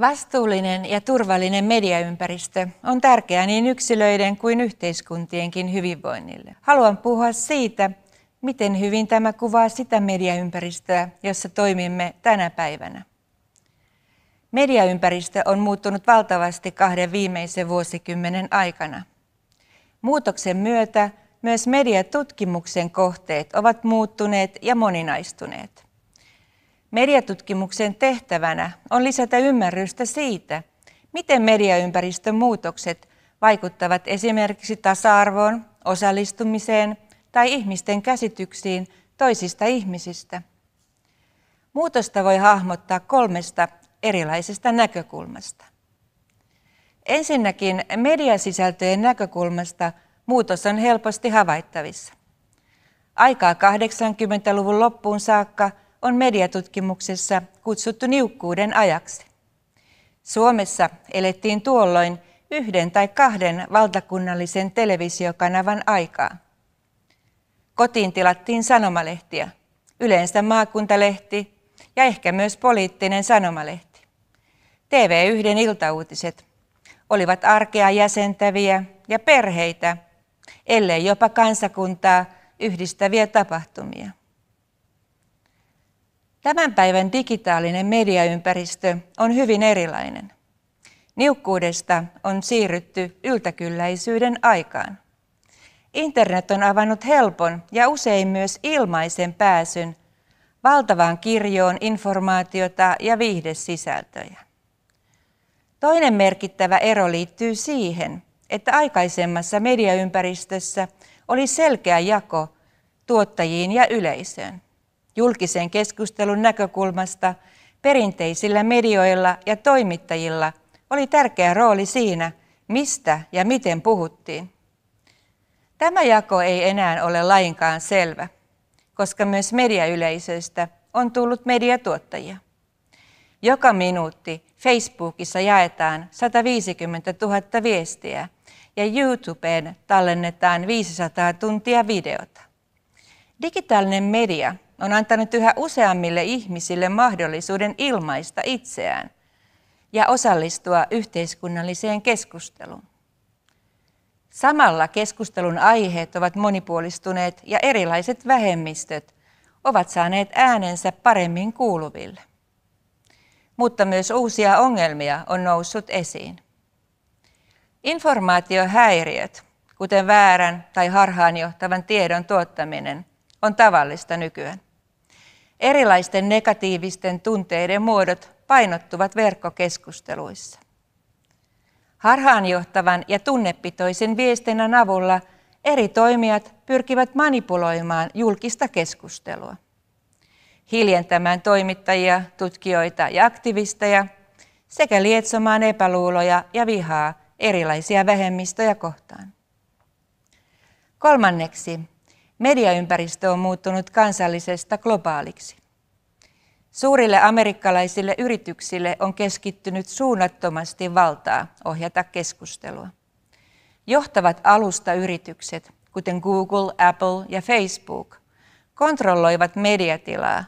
Vastuullinen ja turvallinen mediaympäristö on tärkeä niin yksilöiden kuin yhteiskuntienkin hyvinvoinnille. Haluan puhua siitä, miten hyvin tämä kuvaa sitä mediaympäristöä, jossa toimimme tänä päivänä. Mediaympäristö on muuttunut valtavasti kahden viimeisen vuosikymmenen aikana. Muutoksen myötä myös mediatutkimuksen kohteet ovat muuttuneet ja moninaistuneet. Mediatutkimuksen tehtävänä on lisätä ymmärrystä siitä, miten mediaympäristön muutokset vaikuttavat esimerkiksi tasa-arvoon, osallistumiseen tai ihmisten käsityksiin toisista ihmisistä. Muutosta voi hahmottaa kolmesta erilaisesta näkökulmasta. Ensinnäkin mediasisältöjen näkökulmasta muutos on helposti havaittavissa. Aikaa 80-luvun loppuun saakka – on mediatutkimuksessa kutsuttu niukkuuden ajaksi. Suomessa elettiin tuolloin yhden tai kahden valtakunnallisen televisiokanavan aikaa. Kotiin tilattiin sanomalehtiä, yleensä maakuntalehti ja ehkä myös poliittinen sanomalehti. TV1 iltauutiset olivat arkea jäsentäviä ja perheitä, ellei jopa kansakuntaa yhdistäviä tapahtumia. Tämän päivän digitaalinen mediaympäristö on hyvin erilainen. Niukkuudesta on siirrytty yltäkylläisyyden aikaan. Internet on avannut helpon ja usein myös ilmaisen pääsyn valtavaan kirjoon informaatiota ja viihdesisältöjä. Toinen merkittävä ero liittyy siihen, että aikaisemmassa mediaympäristössä oli selkeä jako tuottajiin ja yleisöön julkisen keskustelun näkökulmasta perinteisillä medioilla ja toimittajilla oli tärkeä rooli siinä, mistä ja miten puhuttiin. Tämä jako ei enää ole lainkaan selvä, koska myös mediayleisöistä on tullut mediatuottajia. Joka minuutti Facebookissa jaetaan 150 000 viestiä ja YouTubeen tallennetaan 500 tuntia videota. Digitaalinen media on antanut yhä useammille ihmisille mahdollisuuden ilmaista itseään ja osallistua yhteiskunnalliseen keskusteluun. Samalla keskustelun aiheet ovat monipuolistuneet ja erilaiset vähemmistöt ovat saaneet äänensä paremmin kuuluville. Mutta myös uusia ongelmia on noussut esiin. Informaatiohäiriöt, kuten väärän tai harhaanjohtavan tiedon tuottaminen, on tavallista nykyään. Erilaisten negatiivisten tunteiden muodot painottuvat verkkokeskusteluissa. Harhaanjohtavan ja tunnepitoisen viestinnän avulla eri toimijat pyrkivät manipuloimaan julkista keskustelua, hiljentämään toimittajia, tutkijoita ja aktivisteja sekä lietsomaan epäluuloja ja vihaa erilaisia vähemmistöjä kohtaan. Kolmanneksi, Mediaympäristö on muuttunut kansallisesta globaaliksi. Suurille amerikkalaisille yrityksille on keskittynyt suunnattomasti valtaa ohjata keskustelua. Johtavat alustayritykset, kuten Google, Apple ja Facebook, kontrolloivat mediatilaa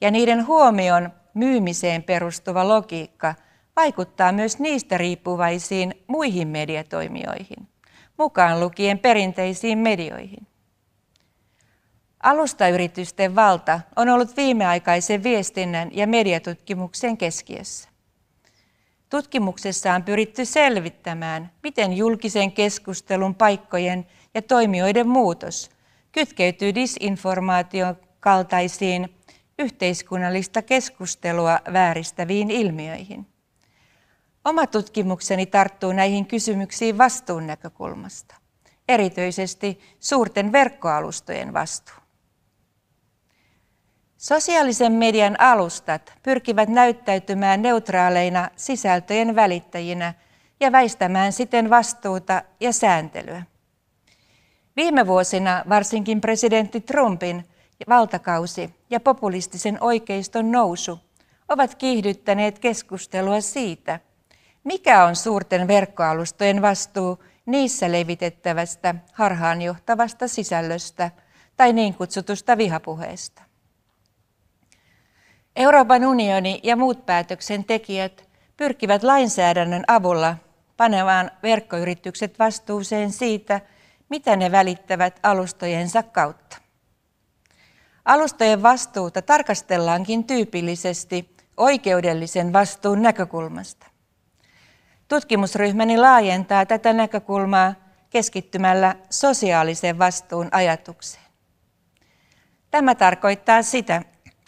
ja niiden huomion myymiseen perustuva logiikka vaikuttaa myös niistä riippuvaisiin muihin mediatoimijoihin, mukaan lukien perinteisiin medioihin. Alustayritysten valta on ollut viimeaikaisen viestinnän ja mediatutkimuksen keskiössä. Tutkimuksessa on pyritty selvittämään, miten julkisen keskustelun paikkojen ja toimijoiden muutos kytkeytyy disinformaation kaltaisiin yhteiskunnallista keskustelua vääristäviin ilmiöihin. Oma tutkimukseni tarttuu näihin kysymyksiin vastuun näkökulmasta, erityisesti suurten verkkoalustojen vastuun. Sosiaalisen median alustat pyrkivät näyttäytymään neutraaleina sisältöjen välittäjinä ja väistämään siten vastuuta ja sääntelyä. Viime vuosina varsinkin presidentti Trumpin valtakausi ja populistisen oikeiston nousu ovat kiihdyttäneet keskustelua siitä, mikä on suurten verkkoalustojen vastuu niissä levitettävästä harhaanjohtavasta sisällöstä tai niin kutsutusta vihapuheesta. Euroopan unioni ja muut päätöksentekijät pyrkivät lainsäädännön avulla panemaan verkkoyritykset vastuuseen siitä, mitä ne välittävät alustojensa kautta. Alustojen vastuuta tarkastellaankin tyypillisesti oikeudellisen vastuun näkökulmasta. Tutkimusryhmäni laajentaa tätä näkökulmaa keskittymällä sosiaalisen vastuun ajatukseen. Tämä tarkoittaa sitä,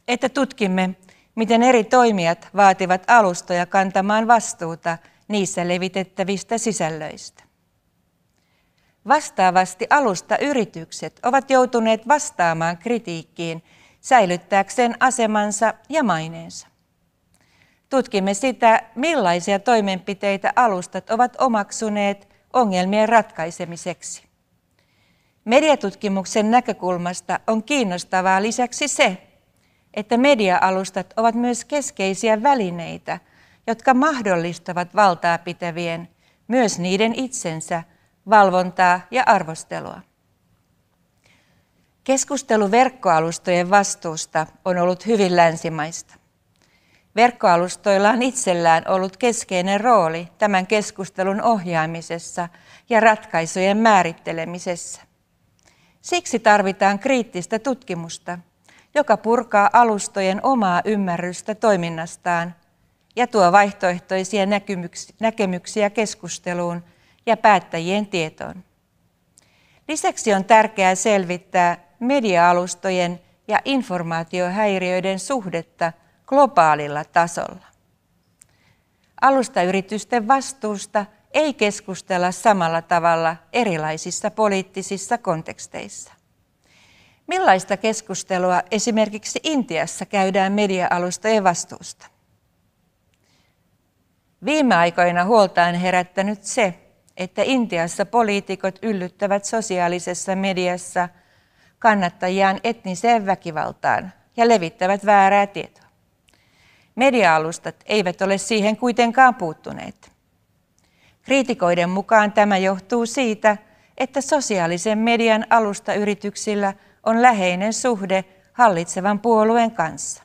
että tutkimme, miten eri toimijat vaativat alustoja kantamaan vastuuta niissä levitettävistä sisällöistä. Vastaavasti alustayritykset ovat joutuneet vastaamaan kritiikkiin säilyttääkseen asemansa ja maineensa. Tutkimme sitä, millaisia toimenpiteitä alustat ovat omaksuneet ongelmien ratkaisemiseksi. Mediatutkimuksen näkökulmasta on kiinnostavaa lisäksi se, että media-alustat ovat myös keskeisiä välineitä, jotka mahdollistavat valtaa pitävien, myös niiden itsensä, valvontaa ja arvostelua. Keskustelu verkkoalustojen vastuusta on ollut hyvin länsimaista. Verkkoalustoilla on itsellään ollut keskeinen rooli tämän keskustelun ohjaamisessa ja ratkaisujen määrittelemisessä. Siksi tarvitaan kriittistä tutkimusta – joka purkaa alustojen omaa ymmärrystä toiminnastaan ja tuo vaihtoehtoisia näkemyksiä keskusteluun ja päättäjien tietoon. Lisäksi on tärkeää selvittää media-alustojen ja informaatiohäiriöiden suhdetta globaalilla tasolla. Alustayritysten vastuusta ei keskustella samalla tavalla erilaisissa poliittisissa konteksteissa. Millaista keskustelua esimerkiksi Intiassa käydään media-alustojen vastuusta? Viime aikoina huolta on herättänyt se, että Intiassa poliitikot yllyttävät sosiaalisessa mediassa kannattajiaan etniseen väkivaltaan ja levittävät väärää tietoa. Media-alustat eivät ole siihen kuitenkaan puuttuneet. Kriitikoiden mukaan tämä johtuu siitä, että sosiaalisen median alustayrityksillä – on läheinen suhde hallitsevan puolueen kanssa.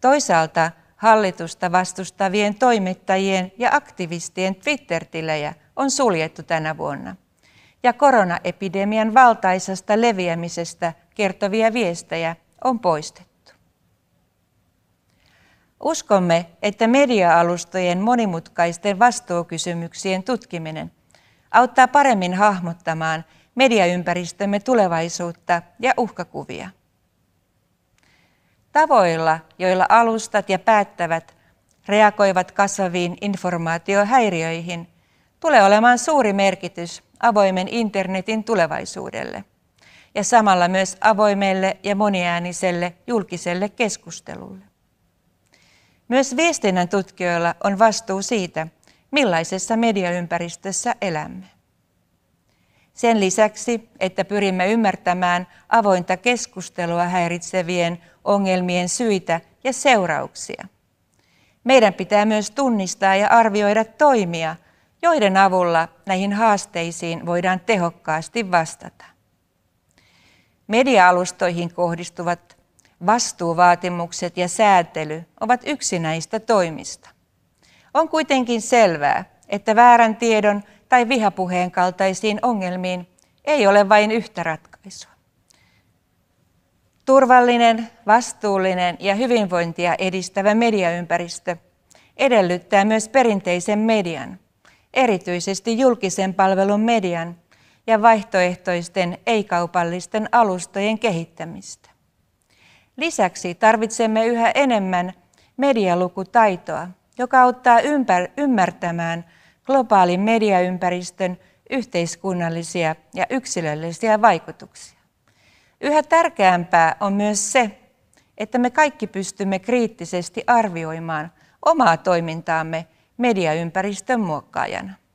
Toisaalta hallitusta vastustavien toimittajien ja aktivistien Twitter-tilejä on suljettu tänä vuonna. Ja koronaepidemian valtaisasta leviämisestä kertovia viestejä on poistettu. Uskomme, että media-alustojen monimutkaisten vastuukysymyksien tutkiminen auttaa paremmin hahmottamaan, mediaympäristömme tulevaisuutta ja uhkakuvia. Tavoilla, joilla alustat ja päättävät reagoivat kasvaviin informaatiohäiriöihin, tulee olemaan suuri merkitys avoimen internetin tulevaisuudelle ja samalla myös avoimelle ja moniääniselle julkiselle keskustelulle. Myös viestinnän tutkijoilla on vastuu siitä, millaisessa mediaympäristössä elämme. Sen lisäksi, että pyrimme ymmärtämään avointa keskustelua häiritsevien ongelmien syitä ja seurauksia. Meidän pitää myös tunnistaa ja arvioida toimia, joiden avulla näihin haasteisiin voidaan tehokkaasti vastata. Media-alustoihin kohdistuvat vastuuvaatimukset ja säätely ovat yksi näistä toimista. On kuitenkin selvää, että väärän tiedon tai vihapuheen kaltaisiin ongelmiin ei ole vain yhtä ratkaisua. Turvallinen, vastuullinen ja hyvinvointia edistävä mediaympäristö edellyttää myös perinteisen median, erityisesti julkisen palvelun median ja vaihtoehtoisten ei-kaupallisten alustojen kehittämistä. Lisäksi tarvitsemme yhä enemmän medialukutaitoa, joka auttaa ympär- ymmärtämään – globaalin mediaympäristön yhteiskunnallisia ja yksilöllisiä vaikutuksia. Yhä tärkeämpää on myös se, että me kaikki pystymme kriittisesti arvioimaan omaa toimintaamme mediaympäristön muokkaajana.